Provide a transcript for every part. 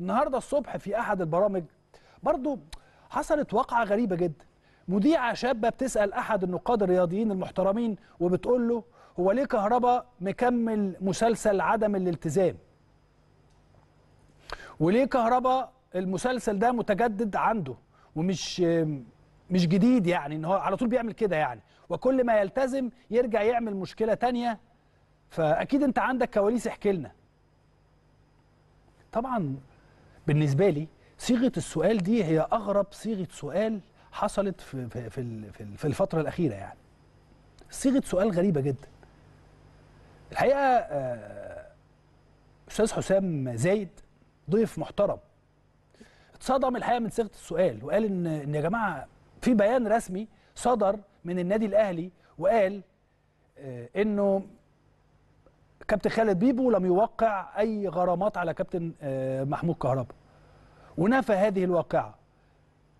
النهارده الصبح في احد البرامج برضو حصلت واقعه غريبه جدا مذيعه شابه بتسال احد النقاد الرياضيين المحترمين وبتقول له هو ليه كهربا مكمل مسلسل عدم الالتزام وليه كهربا المسلسل ده متجدد عنده ومش مش جديد يعني ان هو على طول بيعمل كده يعني وكل ما يلتزم يرجع يعمل مشكله تانية فاكيد انت عندك كواليس احكي لنا طبعا بالنسبه لي صيغه السؤال دي هي اغرب صيغه سؤال حصلت في في في, في الفتره الاخيره يعني صيغه سؤال غريبه جدا الحقيقه آه، استاذ حسام زايد ضيف محترم اتصدم الحقيقه من صيغه السؤال وقال ان ان يا جماعه في بيان رسمي صدر من النادي الاهلي وقال آه، انه كابتن خالد بيبو لم يوقع اي غرامات على كابتن آه، محمود كهربا ونفى هذه الواقعة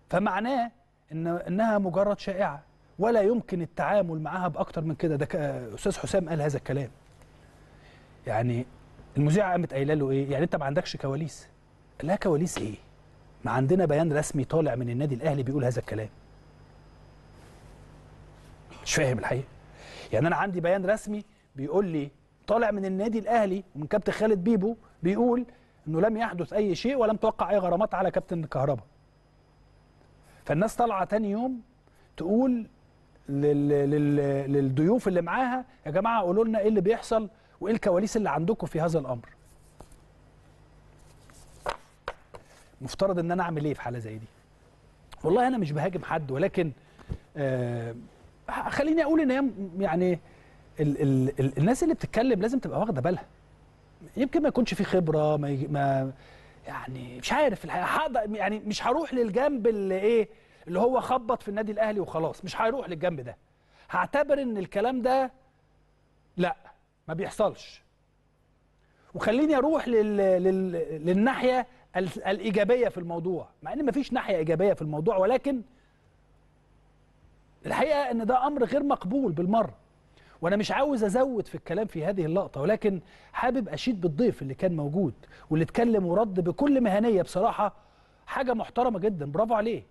فمعناه إن إنها مجرد شائعة ولا يمكن التعامل معها بأكتر من كده ده أستاذ حسام قال هذا الكلام يعني المذيعة قامت قايلة له إيه يعني أنت ما عندكش كواليس لا كواليس إيه ما عندنا بيان رسمي طالع من النادي الأهلي بيقول هذا الكلام مش فاهم الحقيقة يعني أنا عندي بيان رسمي بيقول لي طالع من النادي الاهلي ومن كابتن خالد بيبو بيقول انه لم يحدث اي شيء ولم توقع اي غرامات على كابتن كهربا فالناس طالعه تاني يوم تقول لل... لل... للضيوف اللي معاها يا جماعه قولوا لنا ايه اللي بيحصل وايه الكواليس اللي عندكم في هذا الامر مفترض ان انا اعمل ايه في حاله زي دي والله انا مش بهاجم حد ولكن آه خليني اقول ان يعني ال ال ال الناس اللي بتتكلم لازم تبقى واخده بالها يمكن ما يكونش في خبره ما, ي... ما يعني مش عارف الحقيقه هقدر يعني مش هروح للجنب اللي ايه اللي هو خبط في النادي الاهلي وخلاص مش هيروح للجنب ده هعتبر ان الكلام ده لا ما بيحصلش وخليني اروح لل... لل... للناحيه الايجابيه في الموضوع مع ان ما فيش ناحيه ايجابيه في الموضوع ولكن الحقيقه ان ده امر غير مقبول بالمره وانا مش عاوز ازود في الكلام في هذه اللقطه ولكن حابب اشيد بالضيف اللي كان موجود واللي اتكلم ورد بكل مهنيه بصراحه حاجه محترمه جدا برافو عليه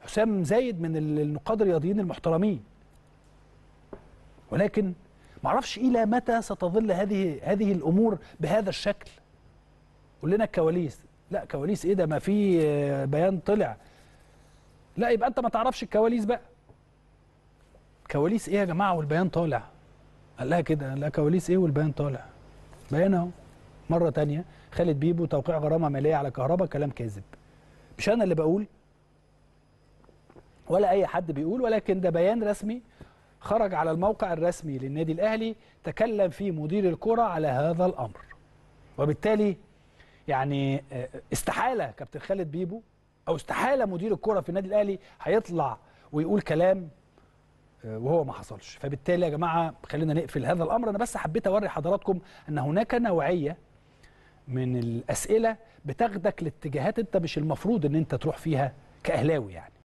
حسام زايد من النقاد الرياضيين المحترمين ولكن ما اعرفش الى متى ستظل هذه هذه الامور بهذا الشكل قول لنا الكواليس لا كواليس ايه ده ما في آه، بيان طلع لا يبقى انت ما تعرفش الكواليس بقى كواليس ايه يا جماعه والبيان طالع قال لها كده قال لها كواليس ايه والبيان طالع بيان اهو مره تانية خالد بيبو توقيع غرامه ماليه على كهرباء كلام كاذب مش انا اللي بقول ولا اي حد بيقول ولكن ده بيان رسمي خرج على الموقع الرسمي للنادي الاهلي تكلم فيه مدير الكره على هذا الامر وبالتالي يعني آه، استحاله كابتن خالد بيبو او استحاله مدير الكره في النادي الاهلي هيطلع ويقول كلام وهو ما حصلش فبالتالي يا جماعه خلينا نقفل هذا الامر انا بس حبيت اوري حضراتكم ان هناك نوعيه من الاسئله بتاخدك لاتجاهات انت مش المفروض ان انت تروح فيها كاهلاوي يعني